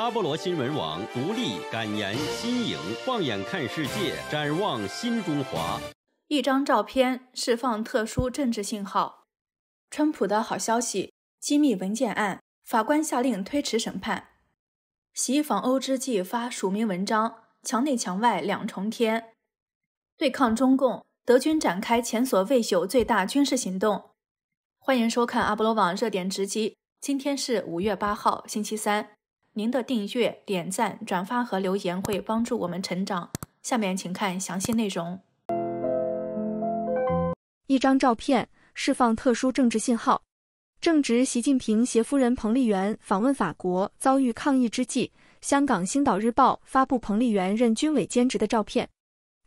阿波罗新闻网独立、敢言、新颖，放眼看世界，展望新中华。一张照片释放特殊政治信号。川普的好消息：机密文件案法官下令推迟审判。习访欧之际发署名文章，墙内墙外两重天。对抗中共，德军展开前所未有最大军事行动。欢迎收看阿波罗网热点直击。今天是五月八号，星期三。您的订阅、点赞、转发和留言会帮助我们成长。下面请看详细内容。一张照片释放特殊政治信号。正值习近平携夫人彭丽媛访问法国遭遇抗议之际，香港《星岛日报》发布彭丽媛任军委兼职的照片。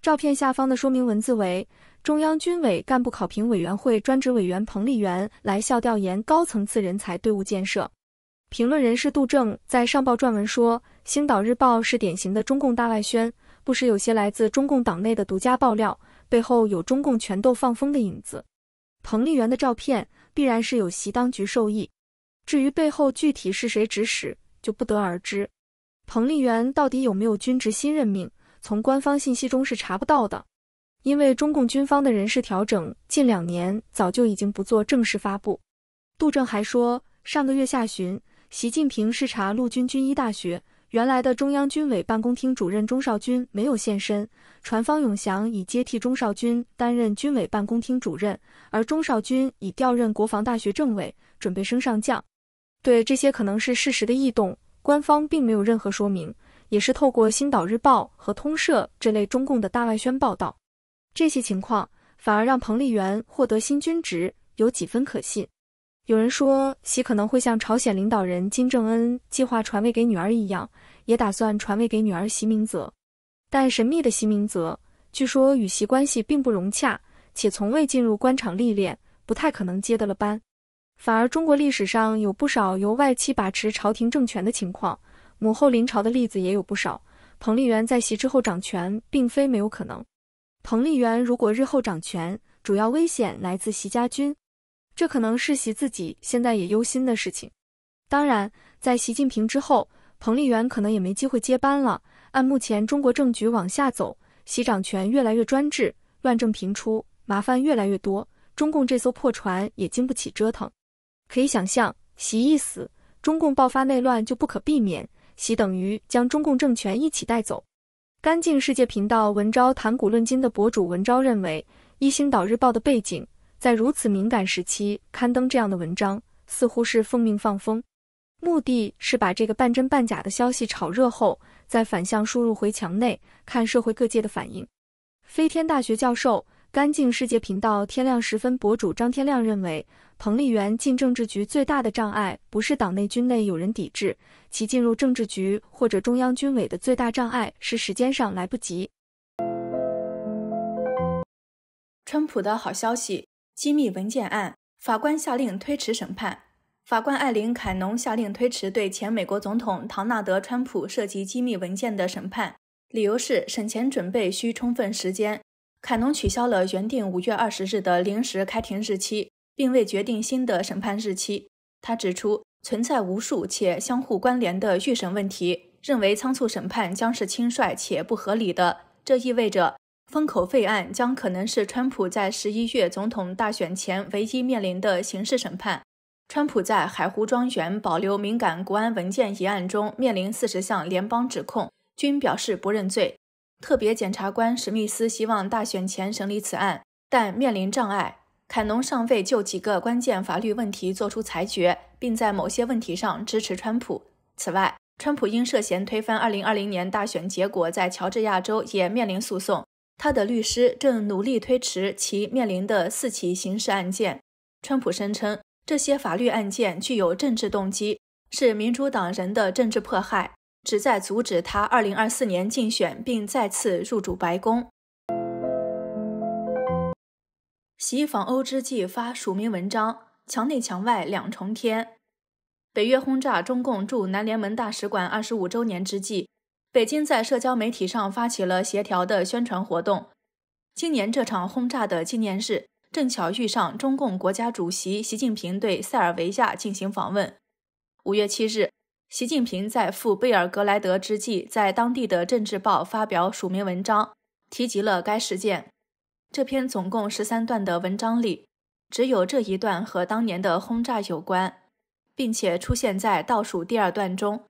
照片下方的说明文字为：“中央军委干部考评委员会专职委员彭丽媛来校调研高层次人才队伍建设。”评论人士杜正在《上报》撰文说，《星岛日报》是典型的中共大外宣，不时有些来自中共党内的独家爆料，背后有中共全斗放风的影子。彭丽媛的照片必然是有习当局授意，至于背后具体是谁指使，就不得而知。彭丽媛到底有没有军职新任命，从官方信息中是查不到的，因为中共军方的人事调整近两年早就已经不做正式发布。杜正还说，上个月下旬。习近平视察陆军军医大学，原来的中央军委办公厅主任钟少军没有现身，传方永祥已接替钟少军担任军委办公厅主任，而钟少军已调任国防大学政委，准备升上将。对这些可能是事实的异动，官方并没有任何说明，也是透过《星岛日报》和通社这类中共的大外宣报道，这些情况反而让彭丽媛获得新军职有几分可信。有人说，习可能会像朝鲜领导人金正恩计划传位给女儿一样，也打算传位给女儿习明泽。但神秘的习明泽据说与习关系并不融洽，且从未进入官场历练，不太可能接得了班。反而，中国历史上有不少由外戚把持朝廷政权的情况，母后临朝的例子也有不少。彭丽媛在习之后掌权，并非没有可能。彭丽媛如果日后掌权，主要危险来自习家军。这可能是习自己现在也忧心的事情。当然，在习近平之后，彭丽媛可能也没机会接班了。按目前中国政局往下走，习掌权越来越专制，乱政频出，麻烦越来越多，中共这艘破船也经不起折腾。可以想象，习一死，中共爆发内乱就不可避免，习等于将中共政权一起带走。干净世界频道文昭谈古论今的博主文昭认为，《一星岛日报》的背景。在如此敏感时期刊登这样的文章，似乎是奉命放风，目的是把这个半真半假的消息炒热后，再反向输入回墙内，看社会各界的反应。飞天大学教授、干净世界频道天亮时分博主张天亮认为，彭丽媛进政治局最大的障碍不是党内军内有人抵制，其进入政治局或者中央军委的最大障碍是时间上来不及。川普的好消息。机密文件案，法官下令推迟审判。法官艾琳·凯农下令推迟对前美国总统唐纳德·川普涉及机密文件的审判，理由是审前准备需充分时间。凯农取消了原定五月二十日的临时开庭日期，并未决定新的审判日期。他指出，存在无数且相互关联的预审问题，认为仓促审判将是轻率且不合理的。这意味着。封口费案将可能是川普在十一月总统大选前唯一面临的刑事审判。川普在海湖庄园保留敏感国安文件一案中面临四十项联邦指控，均表示不认罪。特别检察官史密斯希望大选前审理此案，但面临障碍。凯农尚未就几个关键法律问题作出裁决，并在某些问题上支持川普。此外，川普因涉嫌推翻二零二零年大选结果，在乔治亚州也面临诉讼。他的律师正努力推迟其面临的四起刑事案件。川普声称，这些法律案件具有政治动机，是民主党人的政治迫害，旨在阻止他2024年竞选并再次入主白宫。习访欧之际发署名文章，墙内墙外两重天。北约轰炸中共驻南联盟大使馆二十五周年之际。北京在社交媒体上发起了协调的宣传活动。今年这场轰炸的纪念日正巧遇上中共国家主席习近平对塞尔维亚进行访问。五月七日，习近平在赴贝尔格莱德之际，在当地的政治报发表署名文章，提及了该事件。这篇总共十三段的文章里，只有这一段和当年的轰炸有关，并且出现在倒数第二段中。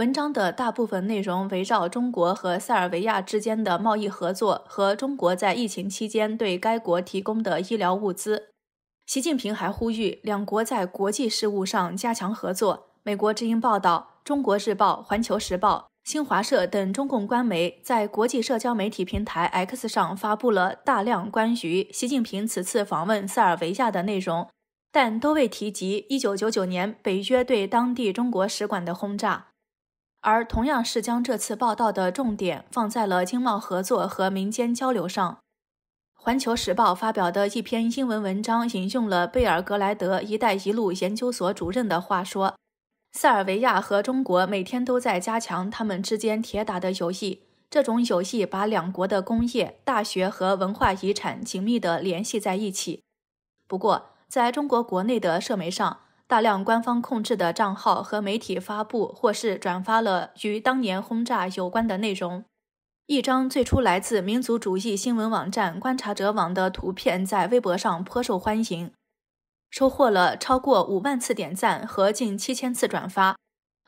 文章的大部分内容围绕中国和塞尔维亚之间的贸易合作和中国在疫情期间对该国提供的医疗物资。习近平还呼吁两国在国际事务上加强合作。美国之音报道，中国日报、环球时报、新华社等中共官媒在国际社交媒体平台 X 上发布了大量关于习近平此次访问塞尔维亚的内容，但都未提及1999年北约对当地中国使馆的轰炸。而同样是将这次报道的重点放在了经贸合作和民间交流上，《环球时报》发表的一篇英文文章引用了贝尔格莱德“一带一路”研究所主任的话说：“塞尔维亚和中国每天都在加强他们之间铁打的友谊，这种友谊把两国的工业、大学和文化遗产紧密地联系在一起。”不过，在中国国内的社媒上，大量官方控制的账号和媒体发布或是转发了与当年轰炸有关的内容。一张最初来自民族主义新闻网站《观察者网》的图片在微博上颇受欢迎，收获了超过五万次点赞和近七千次转发。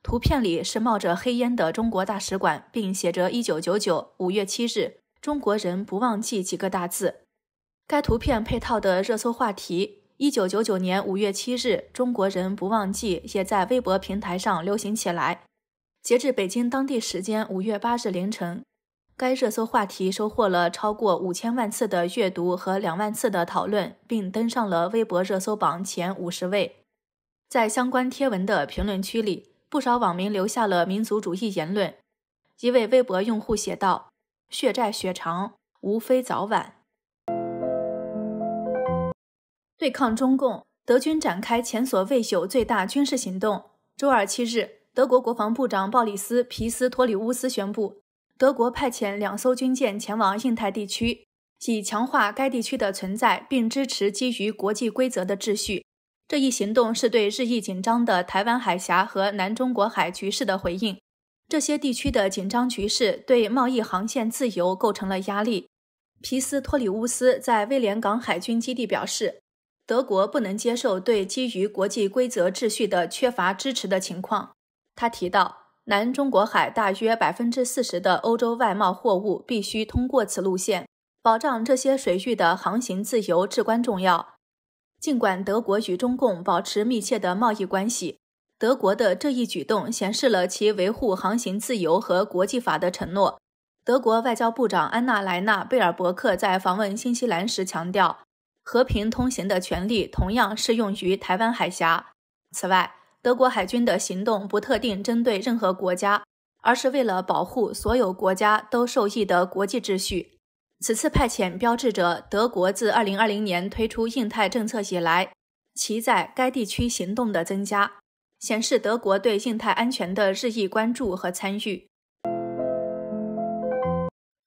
图片里是冒着黑烟的中国大使馆，并写着“一九九九五月七日，中国人不忘记”几个大字。该图片配套的热搜话题。一九九九年五月七日，中国人不忘记也在微博平台上流行起来。截至北京当地时间五月八日凌晨，该热搜话题收获了超过五千万次的阅读和两万次的讨论，并登上了微博热搜榜前五十位。在相关贴文的评论区里，不少网民留下了民族主义言论。一位微博用户写道：“血债血偿，无非早晚。”对抗中共，德军展开前所未有最大军事行动。周二七日，德国国防部长鲍里斯·皮斯托里乌斯宣布，德国派遣两艘军舰前往印太地区，以强化该地区的存在，并支持基于国际规则的秩序。这一行动是对日益紧张的台湾海峡和南中国海局势的回应。这些地区的紧张局势对贸易航线自由构成了压力。皮斯托里乌斯在威廉港海军基地表示。德国不能接受对基于国际规则秩序的缺乏支持的情况。他提到，南中国海大约百分之四十的欧洲外贸货物必须通过此路线，保障这些水域的航行自由至关重要。尽管德国与中共保持密切的贸易关系，德国的这一举动显示了其维护航行自由和国际法的承诺。德国外交部长安娜莱纳贝尔伯克在访问新西兰时强调。和平通行的权利同样适用于台湾海峡。此外，德国海军的行动不特定针对任何国家，而是为了保护所有国家都受益的国际秩序。此次派遣标志着德国自2020年推出印太政策以来，其在该地区行动的增加，显示德国对印太安全的日益关注和参与。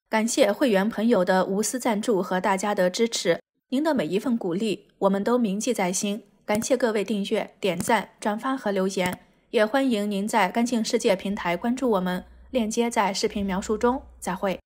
感谢会员朋友的无私赞助和大家的支持。您的每一份鼓励，我们都铭记在心。感谢各位订阅、点赞、转发和留言，也欢迎您在“干净世界”平台关注我们，链接在视频描述中。再会。